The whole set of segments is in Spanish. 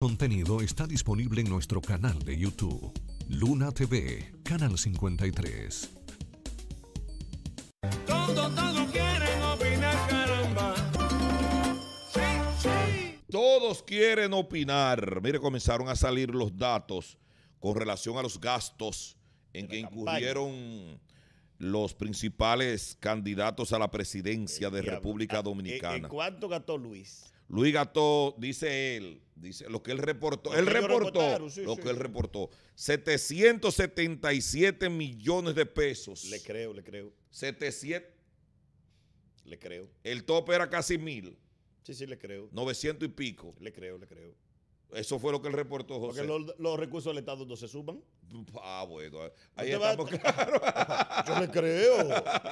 Contenido está disponible en nuestro canal de YouTube, Luna TV, Canal 53. Todos, quieren opinar, caramba. Sí, sí. Todos quieren opinar. Mire, comenzaron a salir los datos con relación a los gastos en que incurrieron los principales candidatos a la presidencia eh, de República ah, eh, eh, Dominicana. ¿En cuánto gastó Luis? Luis Gato, dice él, dice lo que él reportó, él reportó, lo que él reportó, 777 millones de pesos. Le creo, le creo. 700. Le creo. El tope era casi mil. Sí, sí, le creo. 900 y pico. Le creo, le creo. Eso fue lo que el reportó, José. Porque los, los recursos del Estado no se suman. Ah, bueno. Eh. Ahí estamos pues, claros. Yo le creo.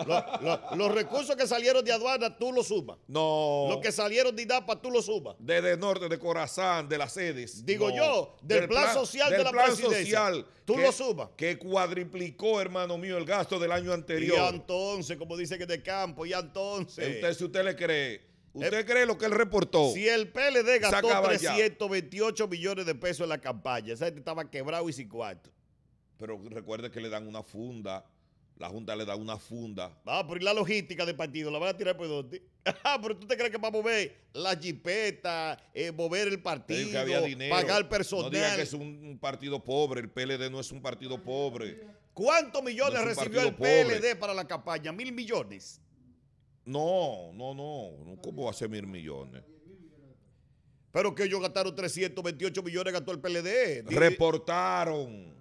Ah, los, recursos que salieron de aduana, tú los sumas. No. Los que salieron de IDAPA, tú los sumas. Desde norte, de Corazán, de las sedes. Digo yo, del, plan, social de la plan Social tú los lo sumas. Que cuadriplicó, hermano mío, el gasto del año anterior. Y entonces, como dice que de campo, y entonces. Usted, si usted le cree ¿Usted eh, cree lo que él reportó? Si el PLD gastó 328 millones de pesos en la campaña, esa gente estaba quebrado y sin cuarto. Pero recuerde que le dan una funda, la Junta le da una funda. Ah, pero y la logística del partido, ¿la van a tirar por dónde? Ah, pero ¿tú te crees que va a mover la jipeta, eh, mover el partido, pagar personal? No que es un partido pobre, el PLD no es un partido pobre. ¿Cuántos millones recibió el PLD para la campaña? ¿Mil millones? No, no, no, ¿Cómo va a ser mil millones? Pero que ellos gastaron 328 millones, gastó el PLD. Reportaron.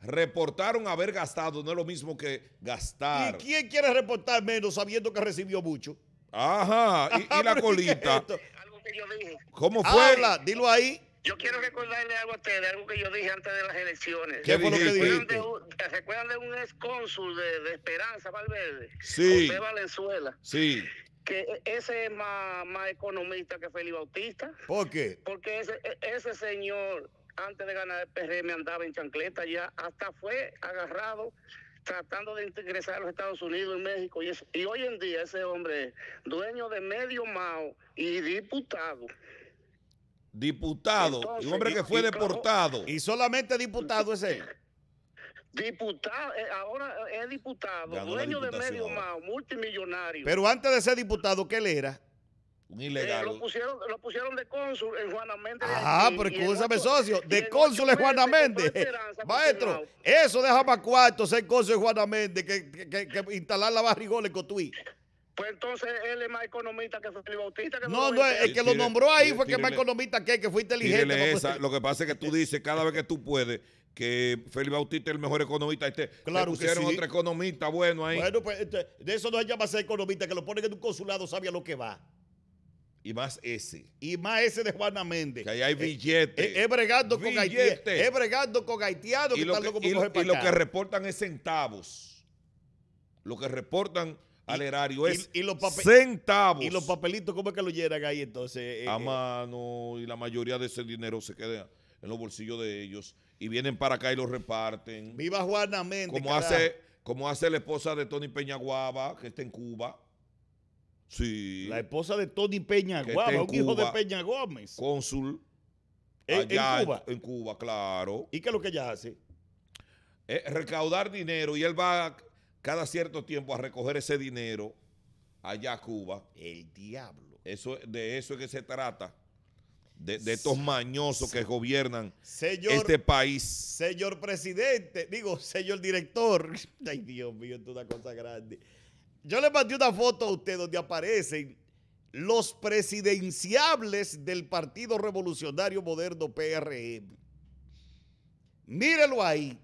Reportaron haber gastado, no es lo mismo que gastar. ¿Y quién quiere reportar menos sabiendo que recibió mucho? Ajá, y, ah, la colita. ¿Cómo fue? dilo ahí. Yo quiero recordarle algo a ustedes, algo que yo dije antes de las elecciones. ¿Qué fue lo que dijiste? ¿Se acuerdan de un ex cónsul de, Esperanza Valverde? Sí. José Valenzuela. Sí que e, ese es más, economista que Félix Bautista. ¿Por qué? Porque ese, e, señor, antes de ganar el PRM, andaba en chancleta, ya hasta fue agarrado tratando de ingresar a los Estados Unidos y México. Y, y hoy en día ese hombre, dueño de medio Mao y diputado, Diputado, un hombre que fue deportado. Y solamente diputado es él. Diputado, eh, ahora eh, es diputado, dueño de medio más, multimillonario. Pero antes de ser diputado, ¿qué él era? Un eh, ilegal. lo, pusieron, de cónsul en Juana Méndez. Ah, pero escúchame, socio. De cónsul en Juana Méndez. Maestro, eso deja más cuarto ser cónsul en Juana Méndez que, instalar la barrigola en Cotuí. Pues entonces él es más economista que Felipe Bautista. no, no, el que lo nombró ahí fue que más economista que que fue inteligente. Lo que pasa es que tú dices cada vez que tú puedes que Felipe Bautista es el mejor economista. Este, claro otro economista bueno ahí. Bueno, pues este, de eso no se llama ser economista, que lo ponen en un consulado, sabe lo que va. Y más ese. Y más ese de Juana Méndez. Que ahí hay eh, billetes. Eh, es, bregando con haitianos. Es bregando con haitianos lo que, y lo que reportan es centavos. Lo que reportan al erario. Es y, los centavos. ¿Y los papelitos cómo es que lo llenan ahí entonces? Eh, a eh, mano y la mayoría de ese dinero se queda en los bolsillos de ellos y vienen para acá y lo reparten. Viva Juana Como hace, como hace la esposa de Tony Peñaguaba, que está en Cuba. Sí. La esposa de Tony Peñaguaba, un hijo de Peña Gómez. Cónsul. En, en, Cuba. En, Cuba, claro. ¿Y qué es lo que ella hace? Eh, recaudar dinero y él va cada cierto tiempo a recoger ese dinero allá a Cuba. El diablo. Eso, de eso es que se trata. De, estos mañosos que gobiernan este país. Señor presidente, digo, señor director. Ay, Dios mío, esto es una cosa grande. Yo le mandé una foto a usted donde aparecen los presidenciables del Partido Revolucionario Moderno PRM. Mírelo ahí.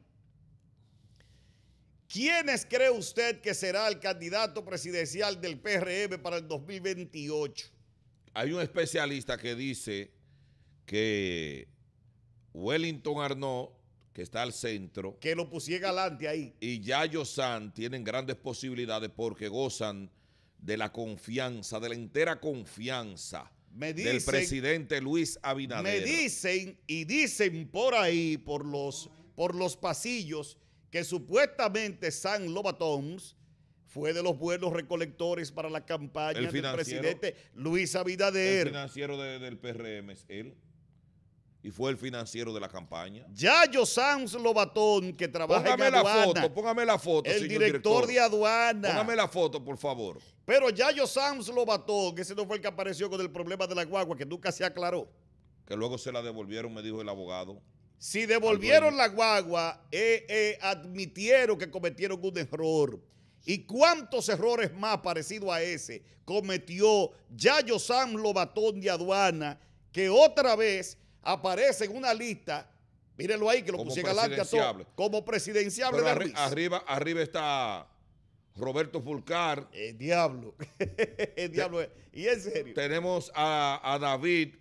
¿Quiénes cree usted que será el candidato presidencial del PRM para el 2028? Hay un especialista que dice que Wellington Arnaud, que está al centro. Que lo pusiera adelante ahí. Y Yayo San tienen grandes posibilidades porque gozan de la confianza, de la entera confianza me dicen, del presidente Luis Abinader. Me dicen y dicen por ahí, por los, por los pasillos, que supuestamente Sam Lobatón fue de los buenos recolectores para la campaña del presidente Luis Abinader. El financiero del PRM es él. Y fue el financiero de la campaña. Yayo Sam Lobatón, que trabaja en en aduana. Póngame la foto, póngame la foto, El señor director, director, de aduana. Póngame la foto, por favor. Pero Yayo Sanz Lobatón, ese no fue el que apareció con el problema de la guagua, que nunca se aclaró. Que luego se la devolvieron, me dijo el abogado. Si devolvieron la guagua, eh, eh, admitieron que cometieron un error. ¿Y cuántos errores más parecidos a ese cometió Yayo Sam Lobatón de aduana? Que otra vez aparece en una lista, mírenlo ahí que lo puse pusieron adelante a como presidenciable de arriba, arriba está Roberto Fulcar. El diablo. El diablo. y en serio. Tenemos a, David.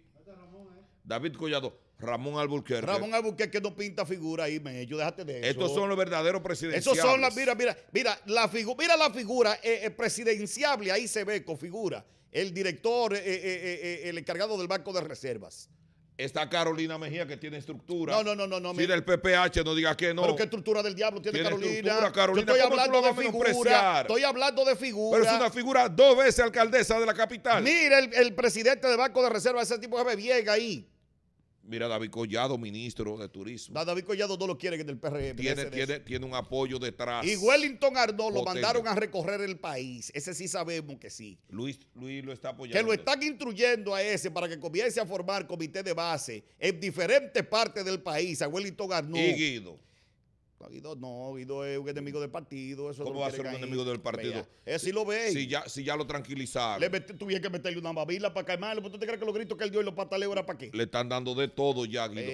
David Collado. Ramón Alburquerque. Ramón Alburquerque no pinta figura ahí, yo déjate de eso. Estos son los verdaderos presidentes. son las, mira, mira, mira la, figura eh, eh, presidenciable, ahí se ve con figura. El director, eh, el encargado del Banco de Reservas. Está Carolina Mejía que tiene estructura. No, no, no, no. no si del PPH no diga que no. Pero qué estructura del diablo tiene, Carolina. Carolina. estoy hablando de figura. Estoy hablando de figura. Pero es una figura dos veces alcaldesa de la capital. Mira, el, presidente del Banco de Reservas, ese tipo que me ahí. Mira, David Collado, ministro de Turismo. David Collado no lo quiere que del PRM. Tiene, tiene, tiene, un apoyo detrás. Y Wellington Arnold lo mandaron a recorrer el país. Ese sí sabemos que sí. Luis, Luis lo está apoyando. Que lo están instruyendo a ese para que comience a formar comité de base en diferentes partes del país. A Wellington Arnold. Y Guido no, Guido es un enemigo del partido. Eso ¿Cómo va a ser un enemigo del partido? Eh, si, lo ve. Si ya, si ya lo tranquilizaron. Le que meterle una babila para calmarlo. ¿Usted cree que los gritos que él dio y los pataleos era para qué? Le están dando de todo ya, Guido.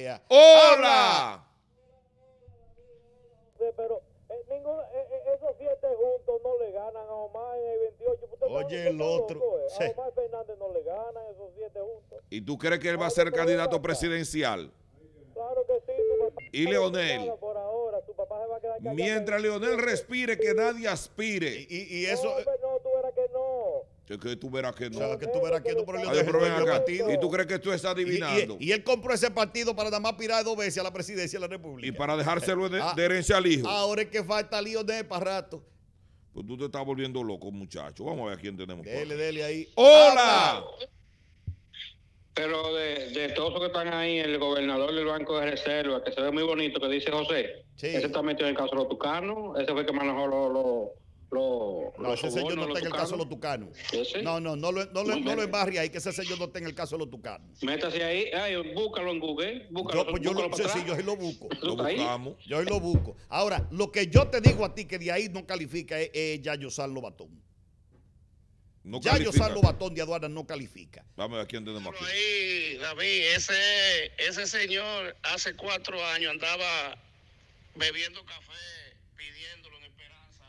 pero eh, eh, esos siete juntos no le ganan a Omar en el 28. Oye, el otro. A Omar Fernández no le ganan esos siete juntos. ¿Y tú crees que él va a ser candidato presidencial? Claro que sí. Y Leonel. Mientras Leonel respire, que nadie aspire. Y, eso. No, tú verás que no. Que, tú verás que no. O sea, que tú verás que no, partido. Y tú crees que tú estás adivinando. Y, él compró ese partido para nada más pirar dos veces a la presidencia de la República. Y para dejárselo ah, de, herencia al hijo. Ahora es que falta Leonel para rato. Pues tú te estás volviendo loco, muchacho. Vamos a ver a quién tenemos. Dele, dele ahí. ¡Hola! Pero de, de todos los que están ahí, el gobernador del Banco de Reserva, que se ve muy bonito, que dice José, ese está metido en el caso de los tucanos, ese fue el que manejó los... no, ese señor no está en el caso de los tucanos. No, no, no lo, no, lo, embarre ahí, que ese señor no está en el caso de los tucanos. Métase ahí, ay, búscalo en Google, búscalo, yo, pues yo lo, yo lo busco. Lo buscamos. Yo lo busco. Ahora, lo que yo te digo a ti que de ahí no califica es, es Yayo San Lobatón. Ya yo salgo Batón de aduana, no califica. Vamos a ver quién tenemos aquí. Ahí, David, ese, ese señor hace cuatro años andaba bebiendo café, pidiéndolo en esperanza.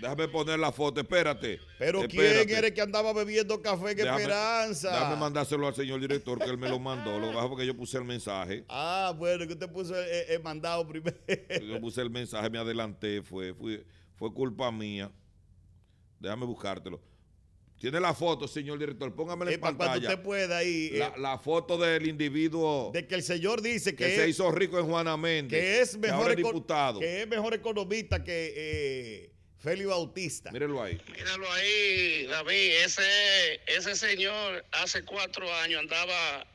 déjame poner la foto, espérate. Pero ¿quién eres que andaba bebiendo café en esperanza? Déjame mandárselo al señor director que él me lo mandó. Lo bajo porque yo puse el mensaje. Ah, bueno, que usted puso el, eh, eh, mandado primero. Yo puse el mensaje, me adelanté, fue, fue, fue culpa mía. Déjame buscártelo. Tiene la foto, señor director. Póngamela en eh, pantalla. Cuando usted pueda eh. La, foto del individuo. De que el señor dice que. que se hizo rico en Juana Méndez. Que es mejor. diputado. que es mejor economista que eh, Félix Bautista. Míralo ahí. Míralo ahí, David. Ese, ese señor hace cuatro años andaba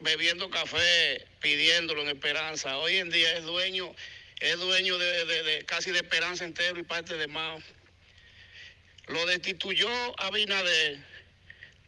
bebiendo café, pidiéndolo en Esperanza. Hoy en día es dueño, es dueño de, casi de Esperanza entero y parte de Mao lo destituyó Abinader,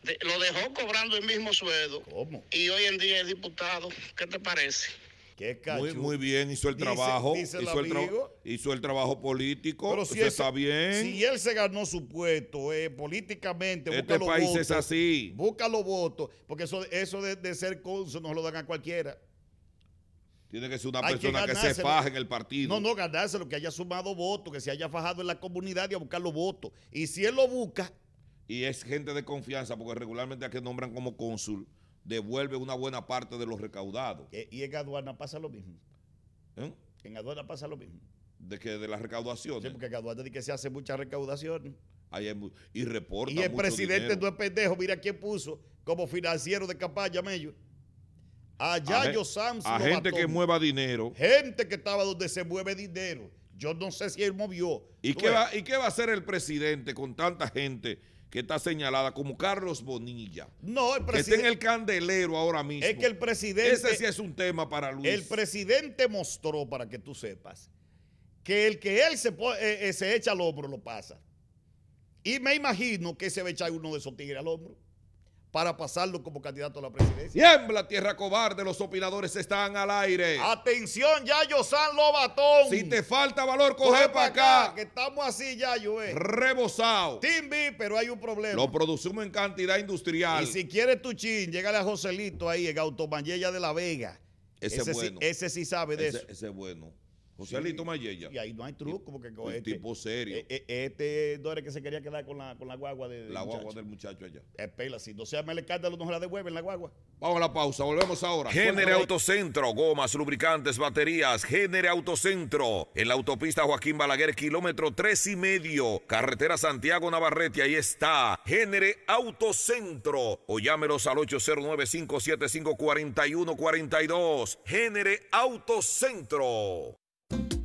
de, lo dejó cobrando el mismo sueldo. ¿Cómo? Y hoy en día es diputado. ¿Qué te parece? Qué muy, muy, bien, hizo el trabajo. hizo, el trabajo político. Pero si está bien. Si él se ganó su puesto eh, políticamente, este busca los país votos, es así. Busca los votos, porque eso, eso de, ser cónsul no lo dan a cualquiera. Tiene que ser una persona que, se faje en el partido. No, no, ganárselo, que haya sumado votos, que se haya fajado en la comunidad y a buscar los votos. Y si él lo busca. Y es gente de confianza, porque regularmente a que nombran como cónsul, devuelve una buena parte de los recaudados. Eh, y en aduana pasa lo mismo. ¿Eh? En aduana pasa lo mismo. De que de las recaudaciones. Sí, porque en aduana dice que se hace muchas recaudaciones. y reporta. Y el presidente no es pendejo, mira quién puso como financiero de campaña, Mello a Yayo Sams. A gente que mueva dinero. Gente que estaba donde se mueve dinero. Yo no sé si él movió. ¿Y qué, va, ¿Y qué va a hacer el presidente con tanta gente? que está señalada como Carlos Bonilla. No, el presidente. Que está en el candelero ahora mismo. Es que el presidente. Ese sí es un tema para Luis. El presidente mostró, para que tú sepas, que el que él se, eh, eh, se echa al hombro lo pasa. Y me imagino que se va a echar uno de esos tigres al hombro para pasarlo como candidato a la presidencia. Tiembla, tierra cobarde, los opinadores están al aire. Atención, Yayo San Lobatón. Si te falta valor, coge, para acá, Que estamos así, Yayo. Eh. Rebosado. Timbi, pero hay un problema. Lo producimos en cantidad industrial. Y si quieres tu chin, Llegale a Joselito ahí en Automanilla de la Vega. Ese, bueno. sí, ese sí sabe de eso. Ese es bueno. José Lito Mayella. Y ahí no hay truco, porque el este, tipo serio. E-, e-, este Dore que se quería quedar con la, con la guagua de, La guagua del muchacho allá. Espela, si no se llama el no se la en la guagua. Vamos a la pausa, volvemos ahora. Génere Autocentro, gomas, lubricantes, baterías. Génere Autocentro, en la autopista Joaquín Balaguer, kilómetro tres y medio, carretera Santiago Navarrete, ahí está. Génere Autocentro, o llámenos al 809-575-4142. Génere Autocentro. Thank you